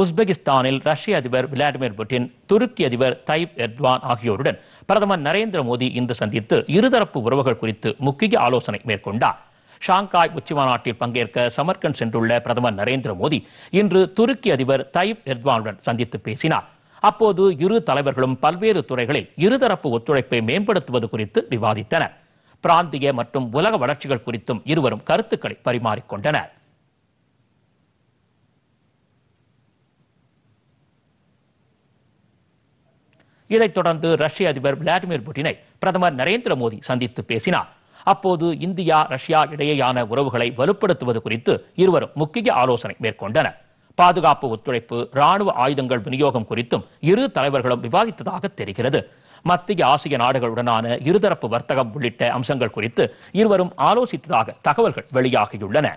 உஸ்பெகிஸ்தானில் ரஷ்ய அதிபர் Vladimir Putin துருக்கி அதிபர் தைப் எர்வான் ஆகியோருடன் பிரதமர் நரேந்திர மோடி இன்று சந்தித்து இருதரப்பு உறவுகள் குறித்து முக்கிய ஆலோசனை மேற்கொண்டார் ஷாங்காய் உச்சிமாநாட்டில் பங்கேற்க சமர்கண்ட் சென்றுள்ள பிரதமர் நரேந்திர மோடி இன்று துருக்கி அதிபர் தைப் எர்த்வானுடன் சந்தித்து பேசினார் அப்போது இரு தலைவர்களும் பல்வேறு துறைகளில் இருதரப்பு ஒத்துழைப்பை மேம்படுத்துவது குறித்து விவாதித்தனர் பிராந்திய மற்றும் உலக வளர்ச்சிகள் குறித்தும் இருவரும் கருத்துக்களை பரிமாறிக்கொண்டனர் இதைத் தொடர்ந்து ரஷ்ய அதிபர் விளாடிமிர் புட்டினை பிரதமர் நரேந்திர மோடி சந்தித்து பேசினார் அப்போது இந்தியா ரஷ்யா இடையேயான உறவுகளை வலுப்படுத்துவது குறித்து இருவரும் முக்கிய ஆலோசனை மேற்கொண்டனர் பாதுகாப்பு ஒத்துழைப்பு ராணுவ ஆயுதங்கள் விநியோகம் குறித்தும் இரு தலைவர்களும் விவாதித்ததாக தெரிகிறது மத்திய ஆசிய நாடுகளுடனான இருதரப்பு வர்த்தகம் உள்ளிட்ட அம்சங்கள் குறித்து இருவரும் ஆலோசித்ததாக தகவல்கள் வெளியாகியுள்ளன